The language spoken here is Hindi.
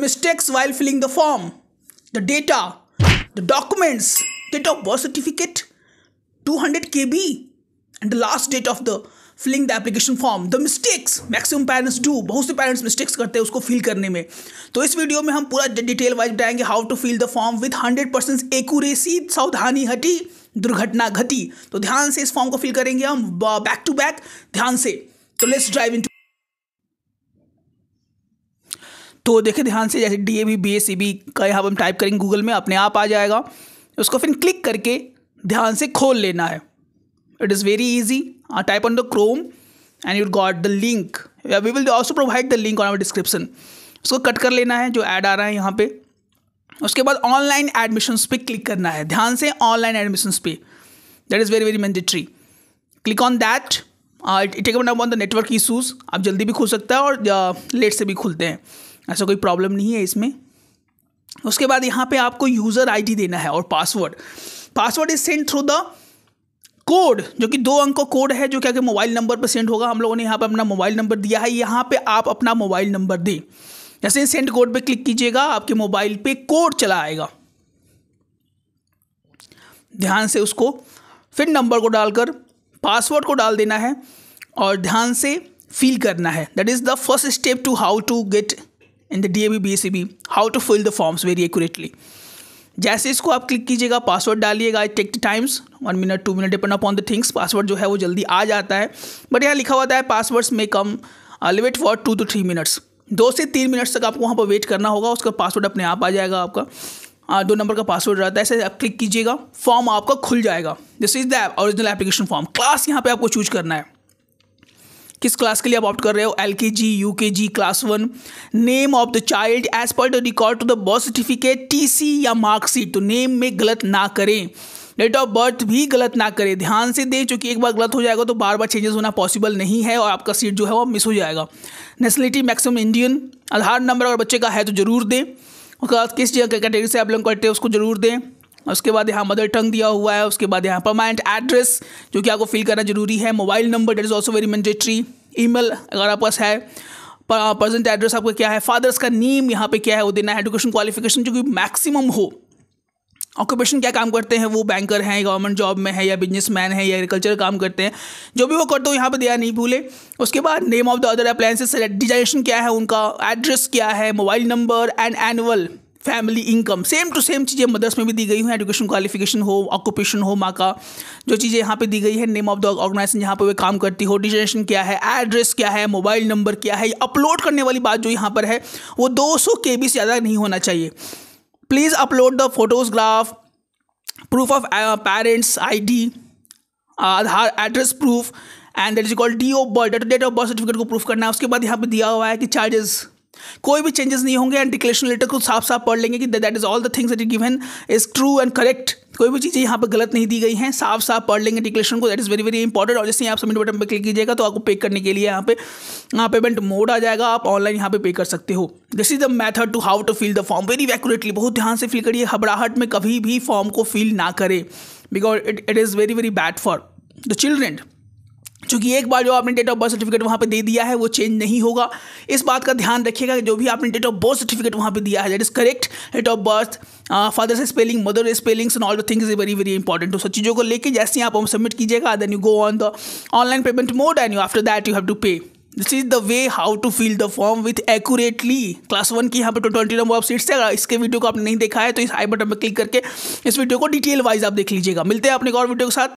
mistakes while filling the form, the data, the documents, date of birth certificate, 200 KB, and the last date of the filling the application form the mistakes maximum parents do बहुत से पेरेंट्स मिस्टेक्स करते हैं उसको फिल करने में तो इस वीडियो में हम पूरा डिटेल वाइज बताएंगे how to fill the form with hundred percent accuracy सावधानी हटी दुर्घटना घटी तो ध्यान से इस फॉर्म को फिल करेंगे हम बैक टू बैक ध्यान से तो लेट्स ड्राइव इन तो देखें ध्यान से जैसे D A B B S C B का यहाँ पर हम टाइप करेंगे गूगल में अपने आप आ जाएगा उसको फिर क्लिक करके ध्यान से खोल लेना है it is very easy type on the Chrome and you got the link we will also provide the link on our description उसको कट कर लेना है जो ऐड आ रहा है यहाँ पे उसके बाद ऑनलाइन एडमिशन्स पे क्लिक करना है ध्यान से ऑनलाइन एडमिशन्स पे that is very very mandatory click on that it take on the network issues आप जल्दी भी खुल सकता है और लेट uh, से भी खुलते हैं ऐसा कोई प्रॉब्लम नहीं है इसमें उसके बाद यहाँ पे आपको यूज़र आईडी देना है और password password is send through the code जो कि दो अंक का कोड है जो क्या कि मोबाइल नंबर पर सेंड होगा हम लोगों ने यहाँ पर अपना मोबाइल नंबर दिया है यहाँ पर आप अपना मोबाइल नंबर दें जैसे सेंड कोड पर क्लिक कीजिएगा आपके मोबाइल पे कोड चला आएगा ध्यान से उसको फिर नंबर को डालकर पासवर्ड को डाल देना है और ध्यान से फील करना है that is the first step to how to get in the D A B B C B how to fill the forms very accurately जैसे इसको आप क्लिक कीजिएगा पासवर्ड डालिएगा it take the times one minute two minute depend upon the things password जो है वो जल्दी आ जाता है बट यहाँ लिखा हुआ है पासवर्ड्स में कम limit for two two three minutes दो से तीन मिनट्स तक आपको वहाँ पर वेट करना होगा उसका पासवर्ड अपने आप आ जाएगा आपका आ, दो नंबर का पासवर्ड रहता है ऐसे आप क्लिक कीजिएगा फॉर्म आपका खुल जाएगा this is the original application form class यहाँ पे आपको चूज करना है किस क्लास के लिए आप ऑप्ट कर रहे हो एल के G U K G class one name of the child age per the record to the birth certificate T C या मार्कशीट तो नेम में गलत ना करें डेट ऑफ बर्थ भी गलत ना करें ध्यान से दें चूँकि एक बार गलत हो जाएगा तो बार बार चेंजेस होना पॉसिबल नहीं है और आपका सीट जो है वो मिस हो जाएगा nationality maximum Indian Aadhaar number अगर बच्चे का है तो ज़रूर दें उसके बाद किस जगह कैटेगरी से आप लोग करते हैं उसको ज़रूर दें उसके बाद यहाँ मदर टंग दिया हुआ है उसके बाद यहाँ परमानेंट एड्रेस जो कि आपको फिल करना जरूरी है mobile number date is also very mandatory email अगर आपके पास है प्रेजेंट एड्रेस आपका क्या है फादर्स का नेम यहाँ पे क्या है वो देना है एजुकेशन क्वालिफिकेशन जो कि मैक्सिमम हो ऑक्यूपेशन क्या काम करते हैं वो बैंकर हैं गवर्नमेंट जॉब में है या बिजनेस मैन है या एग्रीकल्चर काम करते हैं जो भी वो करते हो यहाँ पर दिया नहीं भूले उसके बाद name of the other appliances designation क्या है उनका एड्रेस क्या है mobile number and annual family income same to same चीज़ें मदर्स में भी दी गई हैं एजुकेशन क्वालिफिकेशन हो ऑक्यूपेशन हो माँ का जो चीज़ें यहाँ पे दी गई है नेम ऑफ द ऑर्गेनाइजेशन यहाँ पे वे काम करती हो डिजनेशन क्या है एड्रेस क्या है मोबाइल नंबर क्या है अपलोड करने वाली बात जो यहाँ पर है वो दो सौ के बी से ज़्यादा नहीं होना चाहिए please upload the photograph proof of parents I D Aadhaar address proof and that is called D of birth date of birth certificate को प्रूफ करना है उसके बाद यहाँ पे दिया हुआ है कि चार्जेस कोई भी चेंजेस नहीं होंगे एंड डिक्लेरेशन लेटर को साफ साफ पढ़ लेंगे कि that is all the things that is given is true and correct कोई भी चीज़ें यहाँ पर गलत नहीं दी गई हैं साफ साफ पढ़ लेंगे डिक्लेरेशन को that is very very important और जैसे आप सबमिट बटन पर क्लिक कीजिएगा तो आपको पे करने के लिए यहाँ पे यहाँ पेमेंट मोड आ जाएगा आप ऑनलाइन यहाँ पे पे कर सकते हो this is the method to how to fill the form very accurately बहुत ध्यान से फिल करिए घबराहट में कभी भी फॉर्म को फिल ना करें because it it is very very bad for the children चूँकि एक बार जो आपने डेट ऑफ बर्थ सर्टिफिकेट वहाँ पर दे दिया है वो चेंज नहीं होगा इस बात का ध्यान रखिएगा कि जो भी आपने डेट ऑफ बर्थ सर्टिफिकेट वहाँ पर दिया है that is correct date of birth fathers spelling mother spellings and all the things is very very important तो सब चीज़ों को लेकर जैसे ही आप हम सबमिट कीजिएगा then you go on the online payment mode and you after that you have to pay this is the way how to fill the form with accurately class one की यहाँ पर ट्वेंटी नंबर ऑफ सीट्स है अगर इसके वीडियो को आपने नहीं देखा है तो इस आई बटन पर क्लिक करके इस वीडियो को डिटेल वाइज आप देख लीजिएगा मिलते हैं अपने एक और वीडियो के साथ